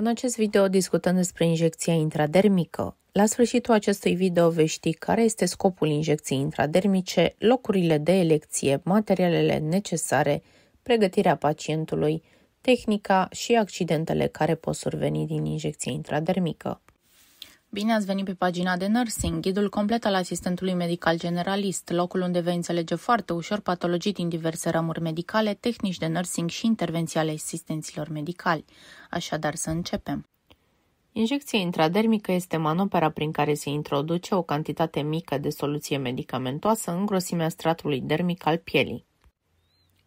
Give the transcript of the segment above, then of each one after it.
În acest video discutăm despre injecția intradermică. La sfârșitul acestui video vei ști care este scopul injecției intradermice, locurile de elecție, materialele necesare, pregătirea pacientului, tehnica și accidentele care pot surveni din injecție intradermică. Bine ați venit pe pagina de nursing, ghidul complet al asistentului medical generalist, locul unde vei înțelege foarte ușor patologii din diverse ramuri medicale, tehnici de nursing și intervenții ale asistenților medicali. Așadar să începem. Injecția intradermică este manopera prin care se introduce o cantitate mică de soluție medicamentoasă în grosimea stratului dermic al pielii.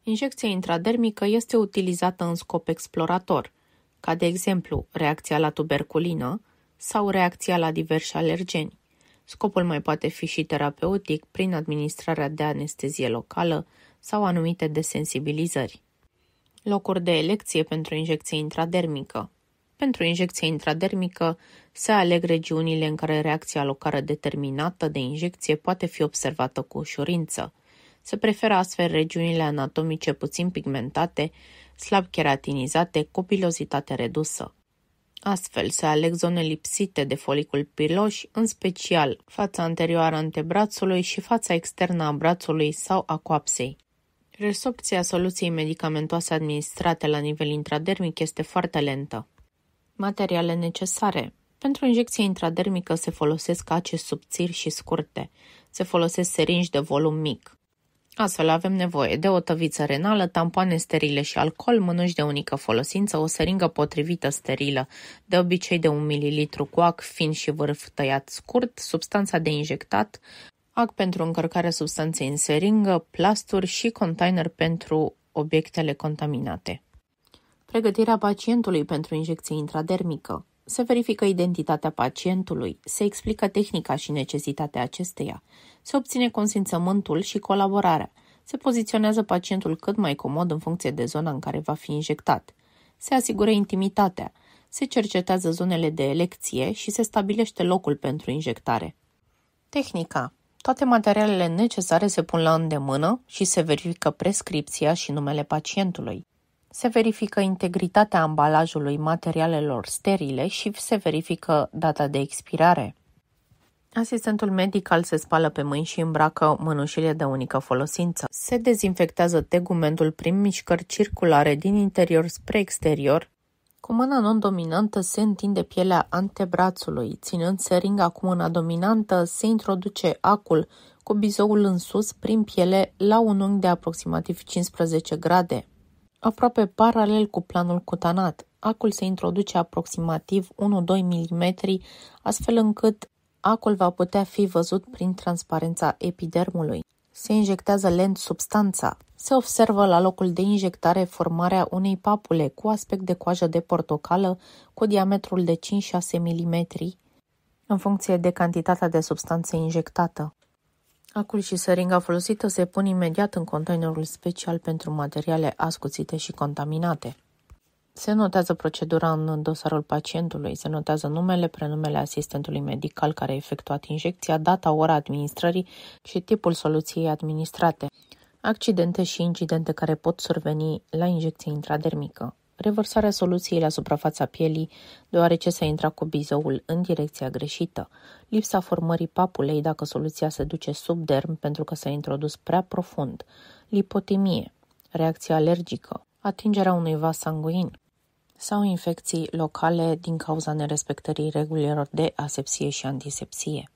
Injecția intradermică este utilizată în scop explorator, ca de exemplu reacția la tuberculină, sau reacția la diversi alergeni. Scopul mai poate fi și terapeutic prin administrarea de anestezie locală sau anumite desensibilizări. Locuri de elecție pentru injecție intradermică. Pentru injecție intradermică se aleg regiunile în care reacția locală determinată de injecție poate fi observată cu ușurință. Se preferă astfel regiunile anatomice puțin pigmentate, slab keratinizate, cu pilozitate redusă. Astfel se aleg zone lipsite de folicul piloș, în special fața anterioară antebrațului și fața externă a brațului sau a coapsei. Resorpția soluției medicamentoase administrate la nivel intradermic este foarte lentă. Materiale necesare Pentru injecție intradermică se folosesc ace subțiri și scurte. Se folosesc seringi de volum mic. Astfel avem nevoie de o tăviță renală, tampoane sterile și alcool, mânuși de unică folosință, o seringă potrivită sterilă, de obicei de 1 ml cu ac fin și vârf tăiat scurt, substanța de injectat, ac pentru încărcarea substanței în seringă, plasturi și container pentru obiectele contaminate. Pregătirea pacientului pentru injecție intradermică. Se verifică identitatea pacientului, se explică tehnica și necesitatea acesteia, se obține consimțământul și colaborarea, se poziționează pacientul cât mai comod în funcție de zona în care va fi injectat, se asigură intimitatea, se cercetează zonele de elecție și se stabilește locul pentru injectare. Tehnica. Toate materialele necesare se pun la îndemână și se verifică prescripția și numele pacientului. Se verifică integritatea ambalajului materialelor sterile și se verifică data de expirare. Asistentul medical se spală pe mâini și îmbracă mânușile de unică folosință. Se dezinfectează tegumentul prin mișcări circulare din interior spre exterior. Cu mâna non-dominantă se întinde pielea antebrațului, ținând seringa cu mâna dominantă se introduce acul cu bizoul în sus prin piele la un unghi de aproximativ 15 grade aproape paralel cu planul cutanat. Acul se introduce aproximativ 1-2 mm, astfel încât acul va putea fi văzut prin transparența epidermului. Se injectează lent substanța. Se observă la locul de injectare formarea unei papule cu aspect de coajă de portocală cu diametrul de 5-6 mm, în funcție de cantitatea de substanță injectată. Acul și săringa folosită se pun imediat în containerul special pentru materiale ascuțite și contaminate. Se notează procedura în dosarul pacientului, se notează numele, prenumele asistentului medical care a efectuat injecția, data, ora administrării și tipul soluției administrate, accidente și incidente care pot surveni la injecție intradermică revărsarea soluției la suprafața pielii, deoarece s-a intrat cu bizoul în direcția greșită, lipsa formării papulei dacă soluția se duce sub derm pentru că s-a introdus prea profund, lipotimie, reacție alergică, atingerea unui vas sanguin sau infecții locale din cauza nerespectării regulilor de asepsie și antisepsie.